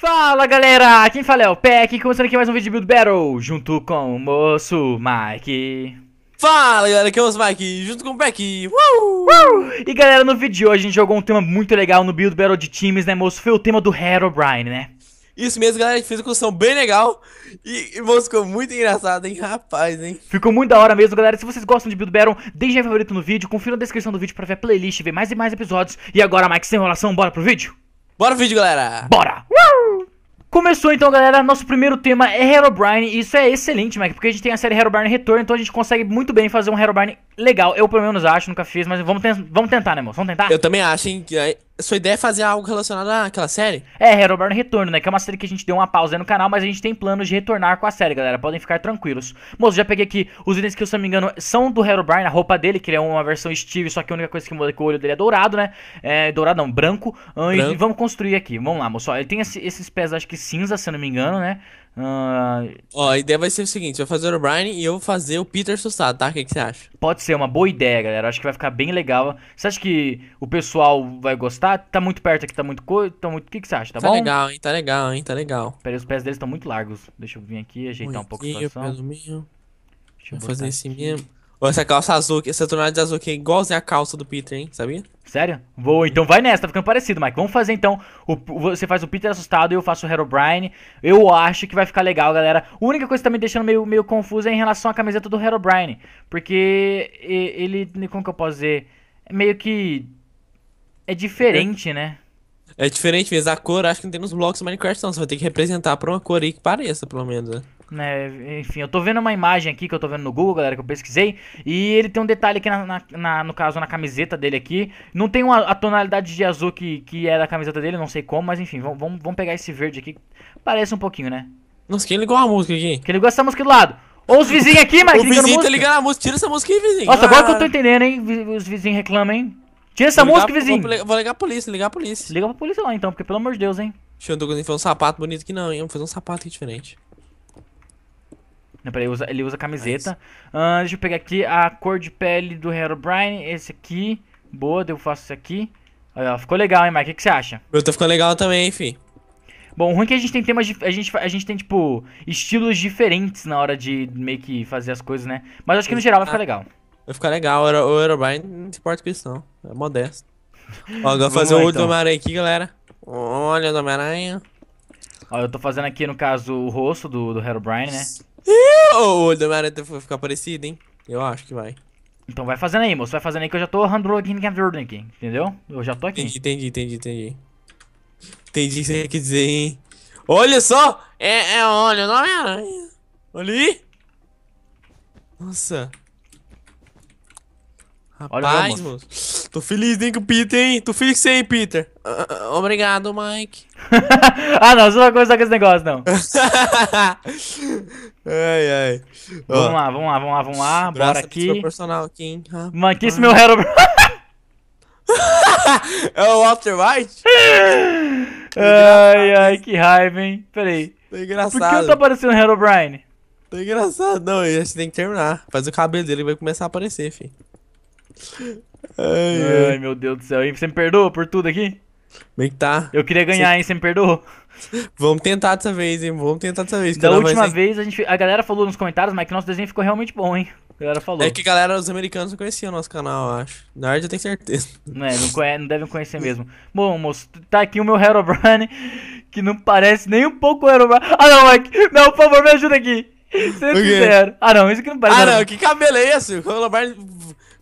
Fala galera, quem fala é o Peck, começando aqui mais um vídeo de Build Battle, junto com o moço Mike. Fala galera, aqui é o Mike, junto com o Peck. Uh! Uh! E galera, no vídeo de hoje a gente jogou um tema muito legal no Build Battle de times, né moço? Foi o tema do Herobrine, né? Isso mesmo, galera, a gente fez uma construção bem legal e, e moço, ficou muito engraçado, hein, rapaz, hein. Ficou muito da hora mesmo, galera. Se vocês gostam de Build Battle, deixem favorito no vídeo, confira na descrição do vídeo pra ver a playlist, ver mais e mais episódios. E agora, Mike, sem enrolação, bora pro vídeo? Bora pro vídeo, galera! Bora! Começou então, galera. Nosso primeiro tema é Herobrine. Isso é excelente, Mac porque a gente tem a série Herobrine Retorno, então a gente consegue muito bem fazer um Herobrine legal. Eu, pelo menos, acho, nunca fiz, mas vamos, ten vamos tentar, né, moço? Vamos tentar? Eu também acho, hein? Que sua ideia é fazer algo relacionado àquela série? É, Herobrine Retorno, né? Que é uma série que a gente deu uma pausa no canal, mas a gente tem planos de retornar com a série, galera. Podem ficar tranquilos. Moço, já peguei aqui os itens que, se não me engano, são do Herobrine, a roupa dele, que ele é uma versão Steve, só que a única coisa que muda é o olho dele é dourado, né? É, dourado não, branco. branco. E vamos construir aqui. Vamos lá, moço. Ele tem esse, esses pés, acho que cinza, se não me engano, né? Uh... Ó, a ideia vai ser o seguinte: vai fazer o Brian e eu vou fazer o Peter assustado, tá? O que, que você acha? Pode ser uma boa ideia, galera. Acho que vai ficar bem legal. Você acha que o pessoal vai gostar? Tá muito perto aqui, tá muito coisa. Tá muito... O que, que você acha? Tá, tá bom? Tá legal, hein? Tá legal, hein? Tá legal. Peraí, os pés deles estão muito largos. Deixa eu vir aqui, ajeitar Oi, um pouco aqui, a situação. Deixa eu vou fazer aqui. esse mesmo essa calça azul, essa tonalidade azul aqui é igualzinha a calça do Peter, hein? Sabia? Sério? Vou, então vai nessa, tá ficando parecido, Mike. Vamos fazer então. O, você faz o Peter assustado e eu faço o Herobrine. Eu acho que vai ficar legal, galera. A única coisa que tá me deixando meio, meio confuso é em relação à camiseta do Herobrine. Porque ele, como que eu posso dizer? É meio que. É diferente, é. né? É diferente mesmo. A cor, acho que não tem nos blocos Minecraft, não. Você vai ter que representar pra uma cor aí que pareça, pelo menos, né? Né? Enfim, eu tô vendo uma imagem aqui que eu tô vendo no Google, galera, que eu pesquisei. E ele tem um detalhe aqui, na, na, na no caso, na camiseta dele aqui. Não tem uma, a tonalidade de azul que, que é da camiseta dele, não sei como, mas enfim, vamos, vamos, pegar esse verde aqui. Parece um pouquinho, né? Nossa, quem ligou a música aqui? Quem ligou essa música do lado? Ou os vizinhos aqui, mas. O vizinho tá ligando a música. Tira essa música aí, vizinho. Nossa, agora ah. que eu tô ah. entendendo, hein? Os vizinhos reclamam, hein? Tira essa música, vizinho. Vou, vou, ligar a polícia, ligar a polícia. Liga pra polícia lá então, porque pelo amor de Deus, hein? Deixa eu não tô conseguindo fazer um sapato bonito aqui, não, hein? Vamos fazer um sapato aqui diferente. Peraí, ele usa, ele usa camiseta. Ah, uh, deixa eu pegar aqui a cor de pele do Herobrine. Esse aqui. Boa, eu faço isso aqui. Olha, ficou legal, hein, Mike? O que, você acha? Eu tô tá ficando legal também, fi. Bom, o ruim é que a gente tem temas. A gente, a gente tem, tipo, estilos diferentes na hora de meio que fazer as coisas, né? Mas acho que no geral vai ficar legal. Vai ficar legal. O Herobrine não se importa com isso, não. É modesto. Ó, agora fazer lá, o então. Homem-Aranha aqui, galera. Olha o Homem-Aranha. Ó, eu tô fazendo aqui, no caso, o rosto do, do Herobrine, né? Oh, o olho da minha vai ficar parecido, hein? Eu acho que vai. Então vai fazendo aí, moço. Vai fazendo aí que eu já tô handloading aqui, entendeu? Eu já tô aqui. Entendi, entendi, entendi, entendi. Entendi o que você quer dizer, hein? Olha só! É, é olha, não é aranha. Olha aí! Nossa. Rapaz, olha, moço. Tô feliz, hein, com o Peter, hein? Tô feliz com você, Peter. Uh, uh, obrigado, Mike. ah, não, você não vai começar com esse negócio, não. ai, ai. Vamos Ó. lá, vamos lá, vamos lá, vamos lá. Bora aqui. Personal aqui hein? Mano, que esse meu Harold. é o Walter White? ai, ai, que raiva, hein? Peraí. engraçado. Por que eu tô aparecendo Harold Bryan? Tô engraçado. Não, você tem que terminar. Faz o cabelo dele e vai começar a aparecer, fi. Ai, ai, ai, meu Deus do céu. E você me perdoa por tudo aqui? Como é que tá? Eu queria ganhar, você... hein? Você me perdoou. Vamos tentar dessa vez, hein? Vamos tentar dessa vez. Da última vez, a, gente, a galera falou nos comentários, mas que nosso desenho ficou realmente bom, hein? A galera falou. É que a galera, os americanos não conheciam o nosso canal, eu acho. Na verdade, eu tenho certeza. Não, é, não, conhe... não devem conhecer mesmo. Bom, moço, tá aqui o meu Herobrine, que não parece nem um pouco o Herobrine. Ah, não, Mike! É não, por favor, me ajuda aqui! Sendo sincero. Ah, não, isso aqui não parece. Ah, não, que cabelo é esse? O Herobrine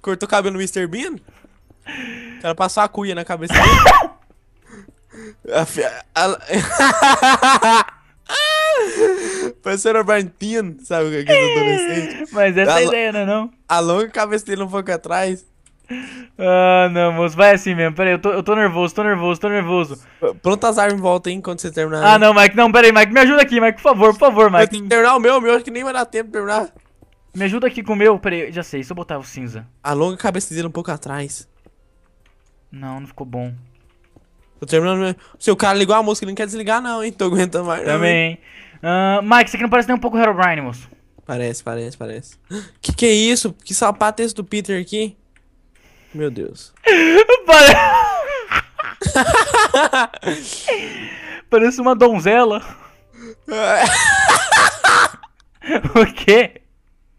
cortou o cabelo do Mr. Bean? O cara passou a cuia na cabeça dele. Parceiro Martino, sabe o que é adolescente? Mas essa a, é a ideia, né, não é não? Alonga a cabeça dele um pouco atrás. Ah, não, moço, vai assim mesmo. Peraí, eu tô, eu tô nervoso, tô nervoso, tô nervoso. Pronta as armas em volta, hein, quando você terminar. Ah, não, Mike, não, peraí, Mike, me ajuda aqui, Mike, por favor, por favor, Mike. Eu tenho que terminar o meu, o meu acho que nem vai dar tempo de terminar. Me ajuda aqui com o meu, Peraí, já sei, se eu botar o cinza. Alonga a cabeça dele um pouco atrás. Não, não ficou bom. Tô terminando. Né? Se o cara ligou a música, ele não quer desligar, não, hein? Tô aguentando mais. Também. Uh, Mike, isso aqui não parece nem um pouco Herobrine, moço. Parece, parece, parece. Que que é isso? Que sapato é esse do Peter aqui? Meu Deus. parece uma donzela. o quê?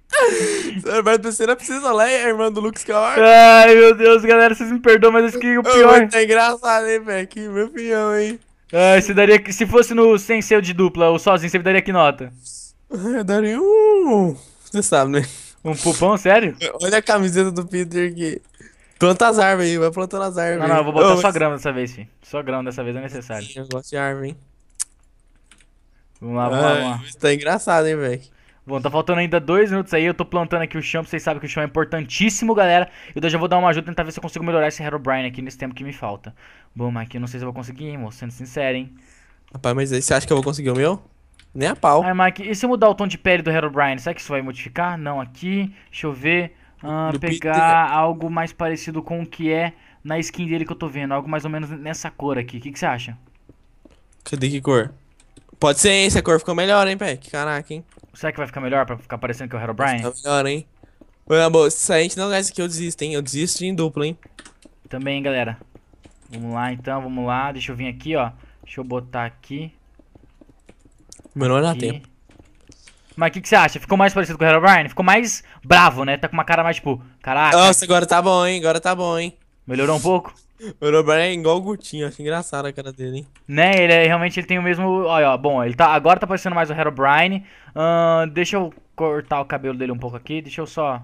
Roberto Pessoa precisa lá, é a irmã do Luke Skywalker. Ai, meu Deus, galera, vocês me perdoam, mas esse que é o pior. tá é engraçado, hein, velho? Que meu pinhão, hein? Ai, ah, você daria, se fosse no sem seu de dupla ou sozinho, você me daria que nota? Eu daria um. Você sabe, né? Um pupão, sério? Olha a camiseta do Peter que. Planta as árvores aí, vai plantando as árvores. Não, não, eu vou botar só mas... grama dessa vez, filho. Só grama dessa vez é necessário. Eu gosto de árvore, hein? Vamos lá, vamos lá, vamos lá. Tá engraçado, hein, velho? Bom, tá faltando ainda dois minutos aí. Eu tô plantando aqui o chão, vocês sabem que o chão é importantíssimo, galera. E eu já vou dar uma ajuda tentar ver se eu consigo melhorar esse Herobrine aqui nesse tempo que me falta. Bom, Mike, eu não sei se eu vou conseguir, hein, moço, sendo sincero, hein. Rapaz, mas aí você acha que eu vou conseguir o meu? Nem a pau. Ai, Mike, e se eu mudar o tom de pele do Herobrine? Será que isso vai modificar? Não, aqui. Deixa eu ver. Ah, pegar Peter. algo mais parecido com o que é na skin dele que eu tô vendo. Algo mais ou menos nessa cor aqui. O que, que você acha? Cadê que cor? Pode ser Se a cor ficou melhor, hein, pé? Que caraca, hein? Será que vai ficar melhor pra ficar parecendo que é o Herobrine? Tá melhor, hein? Ô, na boa, se a gente não ganhar isso aqui, eu desisto, hein? Eu desisto em duplo, hein? Também, galera. Vamos lá, então, vamos lá. Deixa eu vir aqui, ó. Deixa eu botar aqui. Meu na dá tempo. Mas o que, que, você acha? Ficou mais parecido com o Herobrine? Ficou mais bravo, né? Tá com uma cara mais tipo, caraca. Nossa, agora tá bom, hein? Agora tá bom, hein? Melhorou um pouco? O Robert é igual o Gutinho, acho engraçado a cara dele, hein? Né, ele é, realmente ele tem o mesmo. Olha, ó, bom, ele tá. Agora tá parecendo mais o Herobrine. Uh, deixa eu cortar o cabelo dele um pouco aqui. Deixa eu só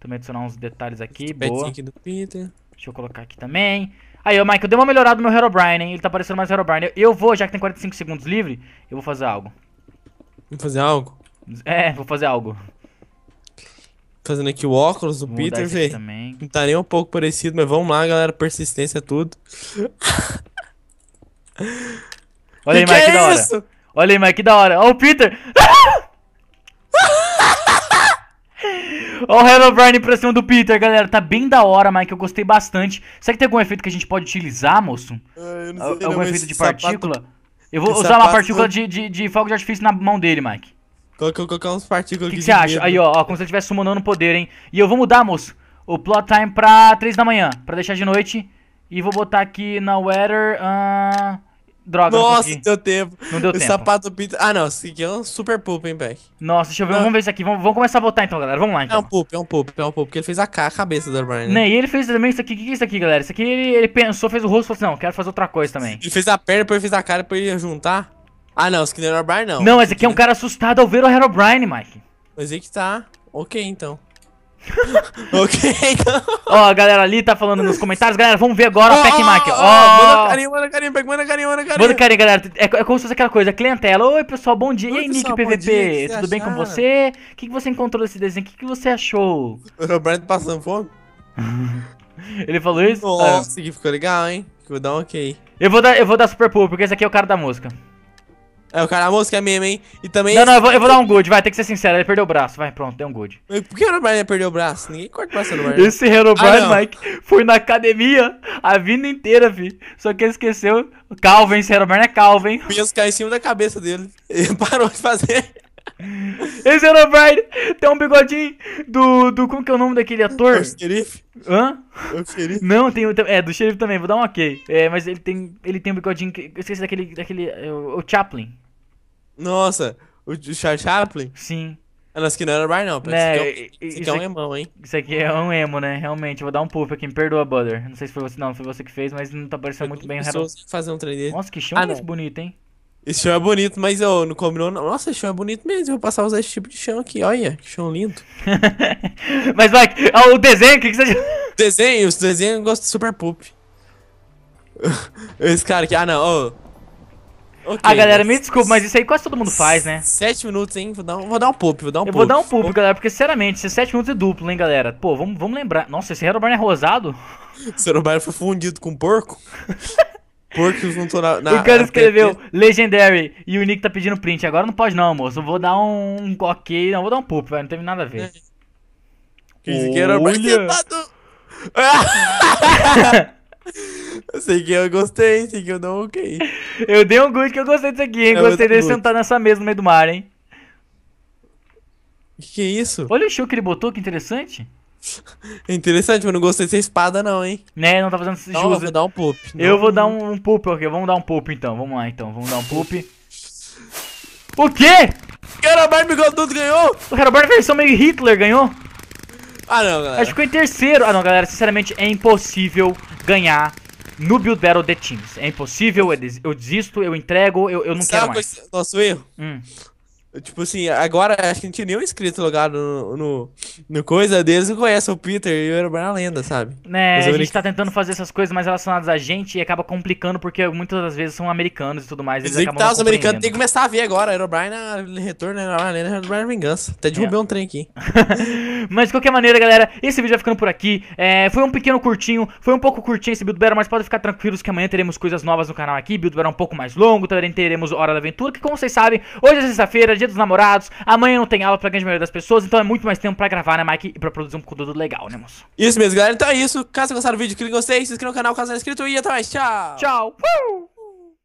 também adicionar uns detalhes aqui. Boa. Aqui do Peter. Deixa eu colocar aqui também. Aí, ô Mike, eu dei uma melhorada no meu Herobrine, hein? Ele tá parecendo mais Herobrine. Eu, eu vou, já que tem 45 segundos livre, eu vou fazer algo. Vou fazer algo? É, vou fazer algo. Fazendo aqui o óculos do Vou Peter, velho. Não tá nem um pouco parecido, mas vamos lá, galera. Persistência é tudo. Olha aí, Mike, que é da hora. Olha aí, Mike, que da hora. Olha o Peter. Olha o Hello Brian pra cima do Peter, galera. Tá bem da hora, Mike. Eu gostei bastante. Será que tem algum efeito que a gente pode utilizar, moço? É, eu não sei, né, algum não, efeito de partícula? Sapato... Eu vou usar uma partícula de, de, de fogo de artifício na mão dele, Mike. Colocar uns partículas O que, você acha? Aí, ó, ó, como se ele estivesse summonando poder, hein? E eu vou mudar, moço o plot time pra 3 da manhã, pra deixar de noite. E vou botar aqui na weather. Uh... Droga, Nossa, não deu tempo. Não deu o tempo. Sapato pita. Ah, não, esse aqui é um super poop, hein, Beck. Nossa, deixa eu ver. Não. Vamos ver isso aqui. Vamos, vamos, começar a botar então, galera. Vamos lá, então. É um então. poop, é um poop, é um poop. Porque ele fez a, cabeça do Brian. Né? E ele fez também isso aqui. O que, é isso aqui, galera? Isso aqui ele, ele pensou, fez o rosto e falou assim: não, quero fazer outra coisa também. Ele fez a perna, depois fez a cara, depois ia juntar. Ah, não, não é o Skinner não. Não, mas aqui é um cara assustado ao ver o Herobrine, Mike. Mas aí que tá. Ok, então. ok, então. Ó, a galera ali tá falando nos comentários. Galera, vamos ver agora oh, a Pac Mac. Ó, oh, manda carinho, manda carinho, manda carinho, manda carinho. Manda carinho, galera. É, é como se fosse aquela coisa, clientela. Oi, pessoal, bom dia. Oi, e aí, pessoal, Nick PVP, dia, tudo bem com você? O que, que você encontrou nesse desenho? O que, que você achou? O Roberto passando fome? Ele falou isso? Nossa, ah. que ficou legal, hein? Vou dar um ok. Eu vou dar, eu vou dar super pulo, porque esse aqui é o cara da música. É, o cara, a música é mesmo, hein? E também. Não, não, eu vou, eu vou dar um good, vai, tem que ser sincero, ele perdeu o braço, vai, pronto, deu um good. por que o Herobrine perdeu o braço? Ninguém corta o braço do Herobrine. Esse Herobrine, ah, Mike, foi na academia a vida inteira, vi. Só que ele esqueceu. Calvin, esse Herobrine é Calvin. Vinhas ficar em cima da cabeça dele. Ele parou de fazer. Esse era é o Brian. Tem um bigodinho do, do. Como que é o nome daquele ator? É o xerife. Hã? É o xerife. Não, tem. É, do xerife também, vou dar um ok. É, mas ele tem, ele tem um bigodinho. Que, eu esqueci daquele. daquele é, o, o Chaplin. Nossa, o, o Charles Chaplin? Sim. Eu ah, não, que não era o Brian, não. Né, isso, aqui é, isso, aqui é um emo, hein? Isso aqui é um emo, né? Realmente, eu vou dar um puff aqui, me perdoa, brother. Não sei se foi você, não, foi você que fez, mas não tá parecendo muito bem. o um Nossa, que chão ah, bonito, hein? Esse chão é bonito, mas eu não combinou. Não. Nossa, esse chão é bonito mesmo. Eu vou passar a usar esse tipo de chão aqui. Olha, que chão lindo. mas, Mike, ah, o desenho, o que, que você. Desenho, os desenhos eu gosto de Super Poop. esse cara aqui. Ah, não. Oh. Okay, ah, galera, mas... me desculpa, mas isso aí quase todo mundo faz, né? Sete minutos, hein? Vou dar um, vou dar um poop, vou dar um Eu poop. vou dar um poop, poop, galera, porque, sinceramente, esses é sete minutos é duplo, hein, galera? Pô, vamos, vamos lembrar. Nossa, esse Herobrine é rosado? Esse Herobrine foi fundido com um porco? porcos não tô na. na o cara escreveu PT. Legendary e o Nick tá pedindo print. Agora não pode, não, moço. Eu vou dar um, um ok. Não, vou dar um poop, velho. Não teve nada a ver. Quem que era Eu sei que eu gostei, sei que eu não ok. Eu dei um good que eu gostei disso aqui, hein? Eu é gostei dele sentar nessa mesa no meio do mar, hein? Que que é isso? Olha o show que ele botou, que interessante. É interessante, mas não gostei dessa espada, não, hein? Né, não tá fazendo não, jus. Eu vou dar um poop. Eu vou dar um, um poop, ok? Vamos dar um poop então. Vamos lá então, vamos dar um poop. o quê? Carabar Bigodudo ganhou! O Carabar versão meio Hitler ganhou? Ah não, galera. Acho que foi em terceiro. Ah não, galera, sinceramente é impossível ganhar no Build Battle The Teams. É impossível, eu desisto, eu entrego, eu, eu não Sabe quero mais. Nosso erro? Hum. Tipo assim, agora acho que não tinha nenhum inscrito logado no, no, no coisa deles, não conhece o Peter e o Herobrine na lenda, sabe? Né, a gente tá tentando fazer essas coisas mais relacionadas a gente e acaba complicando porque muitas das vezes são americanos e tudo mais. Eles é acabam tá, os americanos tem que começar a ver agora. Herobrine é retorno, Herobrine é Herobrine vingança. Até derrubei é. um trem aqui. mas de qualquer maneira, galera, esse vídeo vai ficando por aqui. É, foi um pequeno curtinho, foi um pouco curtinho esse Build Battle, mas podem ficar tranquilos que amanhã teremos coisas novas no canal aqui. Build Battle é um pouco mais longo, também teremos Hora da Aventura, que como vocês sabem, hoje é sexta-feira, dia dos namorados, amanhã não tem aula pra grande maioria das pessoas, então é muito mais tempo pra gravar, né, Mike? E pra produzir um conteúdo legal, né, moço? Isso mesmo, galera. Então é isso. Caso gostaram do vídeo, clique em gostei, se inscreva no canal caso não é inscrito e até mais. Tchau! Tchau! Uh!